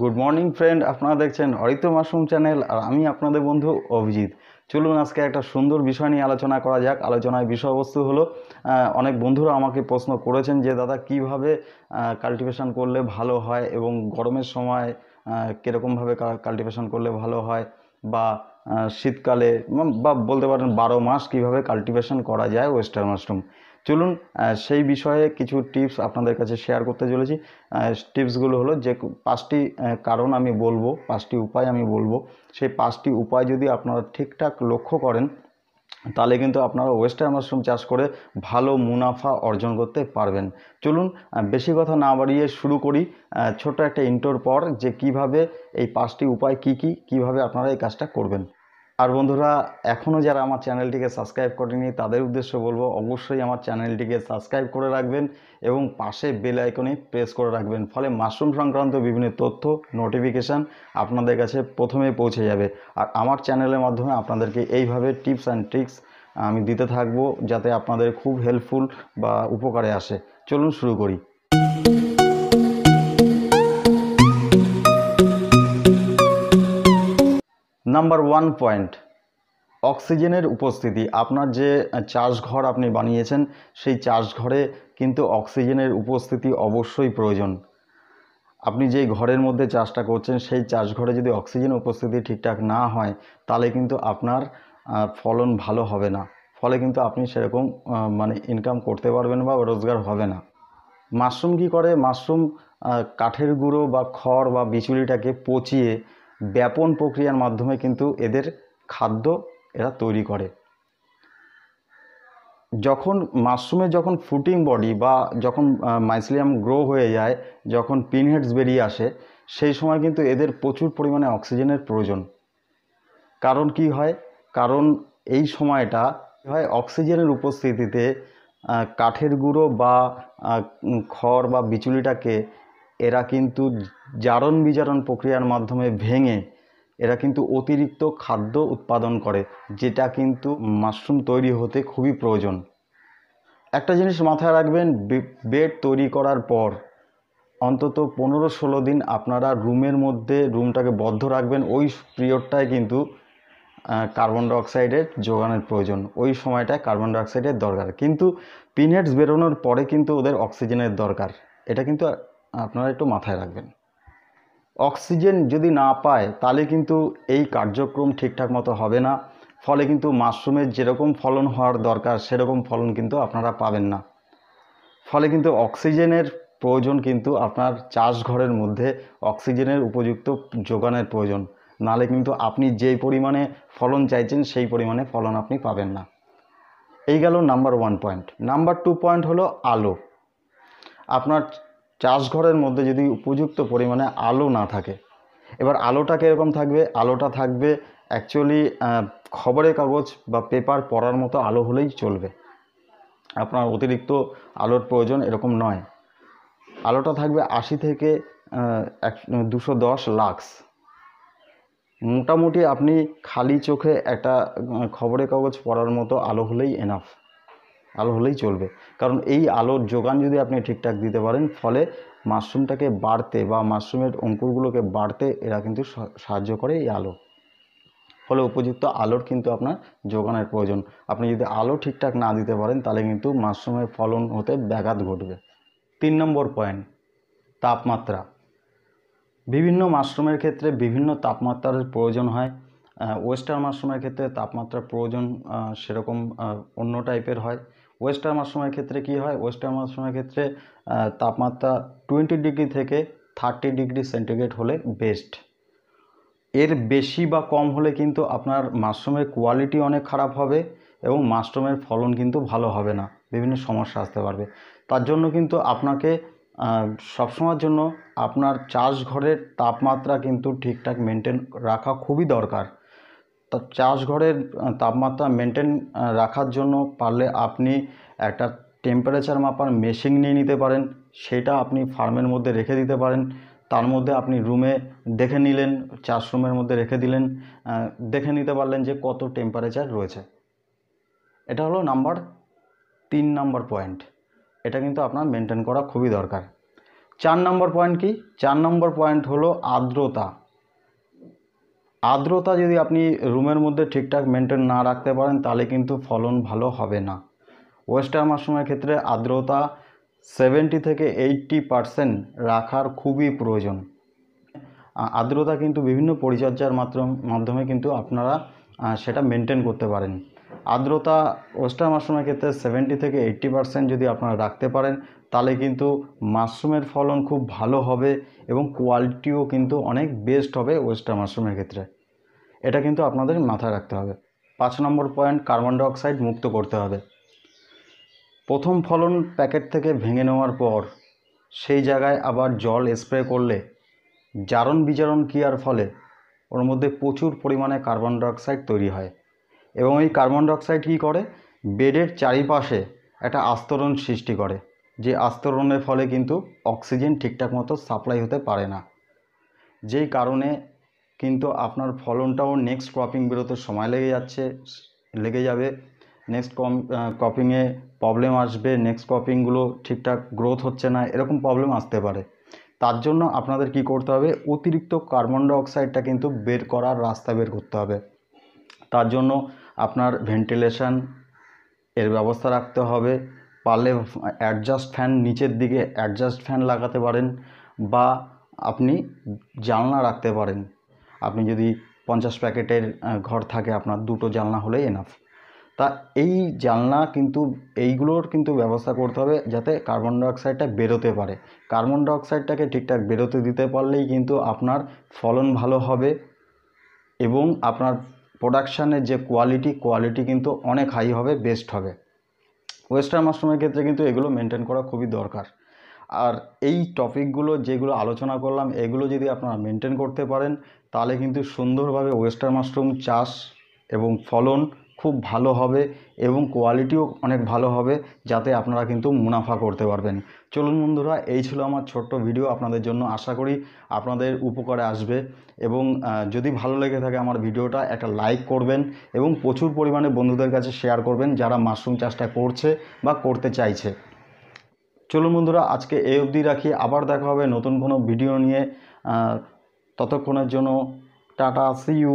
good morning friend আপনারা দেখছেন অরিত mushroom channel আর আমি আপনাদের বন্ধু অভিজিৎ চলুন আজকে একটা সুন্দর বিষয় নিয়ে আলোচনা করা যাক আলোচনায় বিষয়বস্তু হলো অনেক বন্ধুরা আমাকে প্রশ্ন করেছেন যে দাদা কিভাবে কাল্টিভেশন করলে ভালো হয় এবং গরমের সময় কীরকমভাবে কাল্টিভেশন করলে ভালো হয় বা শীতকালে বা বলতে পারেন বারো মাস কিভাবে কাল্টিভেশন করা যায় ওয়েস্টার্ন মাশরুম চলুন সেই বিষয়ে কিছু টিপস আপনাদের কাছে শেয়ার করতে চলেছি টিপসগুলো হলো যে পাঁচটি কারণ আমি বলবো পাঁচটি উপায় আমি বলবো সেই পাঁচটি উপায় যদি আপনারা ঠিকঠাক লক্ষ্য করেন তাহলে কিন্তু আপনারা ওয়েস্টার্ন মাশরুম চাষ করে ভালো মুনাফা অর্জন করতে পারবেন চলুন বেশি কথা না বাড়িয়ে শুরু করি ছোট একটা ইন্টোর পর যে কিভাবে এই পাঁচটি উপায় কি কি কিভাবে আপনারা এই কাজটা করবেন আর বন্ধুরা এখনও যারা আমার চ্যানেলটিকে সাবস্ক্রাইব করেনি তাদের উদ্দেশ্য বলবো অবশ্যই আমার চ্যানেলটিকে সাবস্ক্রাইব করে রাখবেন এবং পাশে বেল আইকনে প্রেস করে রাখবেন ফলে মাশরুম সংক্রান্ত বিভিন্ন তথ্য নোটিফিকেশান আপনাদের কাছে প্রথমে পৌঁছে যাবে আর আমার চ্যানেলের মাধ্যমে আপনাদেরকে এইভাবে টিপস অ্যান্ড ট্রিক্স আমি দিতে থাকবো যাতে আপনাদের খুব হেল্পফুল বা উপকারে আসে চলুন শুরু করি নাম্বার ওয়ান পয়েন্ট অক্সিজেনের উপস্থিতি আপনার যে চাষঘর আপনি বানিয়েছেন সেই চাষঘরে কিন্তু অক্সিজেনের উপস্থিতি অবশ্যই প্রয়োজন আপনি যে ঘরের মধ্যে চাষটা করছেন সেই চাষ ঘরে যদি অক্সিজেন উপস্থিতি ঠিকঠাক না হয় তাহলে কিন্তু আপনার ফলন ভালো হবে না ফলে কিন্তু আপনি সেরকম মানে ইনকাম করতে পারবেন বা রোজগার হবে না মাশরুম কি করে মাশরুম কাঠের গুঁড়ো বা খড় বা বিচুলিটাকে পচিয়ে ব্যাপন প্রক্রিয়ার মাধ্যমে কিন্তু এদের খাদ্য এরা তৈরি করে যখন মাশরুমে যখন ফুটিং বডি বা যখন মাইসিলিয়াম গ্রো হয়ে যায় যখন পিনহেডস বেরিয়ে আসে সেই সময় কিন্তু এদের প্রচুর পরিমাণে অক্সিজেনের প্রয়োজন কারণ কি হয় কারণ এই সময়টা হয় অক্সিজেনের উপস্থিতিতে কাঠের গুঁড়ো বা খড় বা বিচুলিটাকে এরা কিন্তু জারণ বিজারণ প্রক্রিয়ার মাধ্যমে ভেঙে এরা কিন্তু অতিরিক্ত খাদ্য উৎপাদন করে যেটা কিন্তু মাশরুম তৈরি হতে খুবই প্রয়োজন একটা জিনিস মাথায় রাখবেন বেড তৈরি করার পর অন্তত পনেরো ষোলো দিন আপনারা রুমের মধ্যে রুমটাকে বদ্ধ রাখবেন ওই পিরিয়ডটায় কিন্তু কার্বন ডাইঅক্সাইডের যোগানের প্রয়োজন ওই সময়টায় কার্বন ডাইঅক্সাইডের দরকার কিন্তু পিনহেডস বেরোনোর পরে কিন্তু ওদের অক্সিজেনের দরকার এটা কিন্তু আপনারা একটু মাথায় রাখবেন অক্সিজেন যদি না পায় তাহলে কিন্তু এই কার্যক্রম ঠিকঠাক মতো হবে না ফলে কিন্তু মাশরুমের যেরকম ফলন হওয়ার দরকার সেরকম ফলন কিন্তু আপনারা পাবেন না ফলে কিন্তু অক্সিজেনের প্রয়োজন কিন্তু আপনার চাষ ঘরের মধ্যে অক্সিজেনের উপযুক্ত যোগানের প্রয়োজন নালে কিন্তু আপনি যেই পরিমাণে ফলন চাইছেন সেই পরিমাণে ফলন আপনি পাবেন না এই গেল number one point number two point হলো আলো আপনার চাষঘরের মধ্যে যদি উপযুক্ত পরিমাণে আলো না থাকে এবার আলোটা কীরকম থাকবে আলোটা থাকবে অ্যাকচুয়ালি খবরের কাগজ বা পেপার পড়ার মতো আলো হলেই চলবে আপনার অতিরিক্ত আলোর প্রয়োজন এরকম নয় আলোটা থাকবে আশি থেকে এক দুশো দশ লাক্স মোটামুটি আপনি খালি চোখে একটা খবরের কাগজ পড়ার মতো আলো হলেই এনাফ আলো হলেই চলবে কারণ এই আলোর যোগান যদি আপনি ঠিকঠাক দিতে পারেন ফলে মাশরুমটাকে বাড়তে বা মাশরুমের অঙ্কুরগুলোকে বাড়তে এরা কিন্তু সাহায্য করে এই আলো ফলে উপযুক্ত আলোর কিন্তু আপনার যোগানের প্রয়োজন আপনি যদি আলো ঠিকঠাক না দিতে পারেন তাহলে কিন্তু মাশরুমের ফলন হতে ব্যাঘাত ঘটবে তিন নম্বর পয়েন্ট তাপমাত্রা বিভিন্ন মাশরুমের ক্ষেত্রে বিভিন্ন তাপমাত্রার প্রয়োজন হয় ওয়েস্টার্ন মাশরুমের ক্ষেত্রে তাপমাত্রা প্রয়োজন সেরকম অন্য টাইপের হয় ওয়েস্টার্ন মাশরুমের ক্ষেত্রে কি হয় ওয়েস্টার্ন মাশরুমের ক্ষেত্রে তাপমাত্রা টোয়েন্টি ডিগ্রি থেকে থার্টি ডিগ্রি সেন্টিগ্রেড হলে বেস্ট এর বেশি বা কম হলে কিন্তু আপনার মাশরুমের কোয়ালিটি অনেক খারাপ হবে এবং মাশরুমের ফলন কিন্তু ভালো হবে না বিভিন্ন সমস্যা আসতে পারবে তার জন্য কিন্তু আপনাকে সবসময়ের জন্য আপনার চাষ ঘরের তাপমাত্রা কিন্তু ঠিকঠাক মেনটেন রাখা খুবই দরকার তা চাষঘরের তাপমাত্রা মেনটেন রাখার জন্য পারলে আপনি একটা টেম্পারেচার মাপার মেশিন নিয়ে নিতে পারেন সেটা আপনি ফার্মের মধ্যে রেখে দিতে পারেন তার মধ্যে আপনি রুমে দেখে নিলেন চাষ রুমের মধ্যে রেখে দিলেন দেখে নিতে পারলেন যে কত টেম্পারেচার রয়েছে এটা হলো নাম্বার তিন নাম্বার পয়েন্ট এটা কিন্তু আপনার মেনটেন করা খুবই দরকার চার নম্বর পয়েন্ট কি চার নম্বর পয়েন্ট হলো আর্দ্রতা আর্দ্রতা যদি আপনি রুমের মধ্যে ঠিকঠাক মেনটেন না রাখতে পারেন তাহলে কিন্তু ফলন ভালো হবে না ওয়েস্টার্ন মাশরুমের ক্ষেত্রে আর্দ্রতা সেভেন্টি থেকে এইটটি পারসেন্ট রাখার খুবই প্রয়োজন আর্দ্রতা কিন্তু বিভিন্ন পরিচর্যার মাধ্যমে কিন্তু আপনারা সেটা মেনটেন করতে পারেন আর্দ্রতা ওয়েস্টার্ন মাশরুমের ক্ষেত্রে সেভেন্টি থেকে এইটটি পারসেন্ট যদি আপনারা রাখতে পারেন তাহলে কিন্তু মাশরুমের ফলন খুব ভালো হবে এবং কোয়ালিটিও কিন্তু অনেক বেস্ট হবে ওয়েস্টার্ন মাশরুমের ক্ষেত্রে এটা কিন্তু আপনাদের মাথায় রাখতে হবে পাঁচ নম্বর পয়েন্ট কার্বন ডাইঅক্সাইড মুক্ত করতে হবে প্রথম ফলন প্যাকেট থেকে ভেঙে নেওয়ার পর সেই জায়গায় আবার জল স্প্রে করলে জারণ বিজারণ কেয়ার ফলে ওর মধ্যে প্রচুর পরিমাণে কার্বন ডাইঅক্সাইড তৈরি হয় এবং এই কার্বন ডাইঅক্সাইড কী করে বেডের চারিপাশে একটা আস্তরণ সৃষ্টি করে যে আস্তরণের ফলে কিন্তু অক্সিজেন ঠিকঠাক মতো সাপ্লাই হতে পারে না যেই কারণে কিন্তু আপনার ফলনটাও নেক্সট ক্রপিং বেরোতে সময় লেগে যাচ্ছে লেগে যাবে নেক্সট কম ক্রপিংয়ে প্রবলেম আসবে নেক্সট ক্রপিংগুলো ঠিকঠাক গ্রোথ হচ্ছে না এরকম প্রবলেম আসতে পারে তার জন্য আপনাদের কি করতে হবে অতিরিক্ত কার্বন ডাইঅক্সাইডটা কিন্তু বের করার রাস্তা বের করতে হবে তার জন্য আপনার ভেন্টিলেশান এর ব্যবস্থা রাখতে হবে পারলে অ্যাডজাস্ট ফ্যান নিচের দিকে অ্যাডজাস্ট ফ্যান লাগাতে পারেন বা আপনি জানলা রাখতে পারেন আপনি যদি পঞ্চাশ প্যাকেটের ঘর থাকে আপনার দুটো জানলা হলেই এনাফ তা এই জানলা কিন্তু এইগুলোর কিন্তু ব্যবস্থা করতে হবে যাতে কার্বন ডাইঅক্সাইডটা বেরোতে পারে কার্বন ডাইঅক্সাইডটাকে ঠিকঠাক বেরোতে দিতে পারলেই কিন্তু আপনার ফলন ভালো হবে এবং আপনার প্রোডাকশানের যে কোয়ালিটি কোয়ালিটি কিন্তু অনেক হাই হবে বেস্ট হবে ওয়েস্টার্ন মাশরুমের ক্ষেত্রে কিন্তু এগুলো মেনটেন করা খুবই দরকার আর এই টপিকগুলো যেগুলো আলোচনা করলাম এগুলো যদি আপনারা মেনটেন করতে পারেন তাহলে কিন্তু সুন্দরভাবে ওয়েস্টার্ন মাশরুম চাষ এবং ফলন খুব ভালো হবে এবং কোয়ালিটিও অনেক ভালো হবে যাতে আপনারা কিন্তু মুনাফা করতে পারবেন চলুন বন্ধুরা এই ছিল আমার ছোট্ট ভিডিও আপনাদের জন্য আশা করি আপনাদের উপকারে আসবে এবং যদি ভালো লেগে থাকে আমার ভিডিওটা একটা লাইক করবেন এবং প্রচুর পরিমাণে বন্ধুদের কাছে শেয়ার করবেন যারা মাশরুম চাষটা করছে বা করতে চাইছে চলুন বন্ধুরা আজকে এই অবধি রাখি আবার দেখা হবে নতুন কোনো ভিডিও নিয়ে ততক্ষণের জন্য টাটা সি ইউ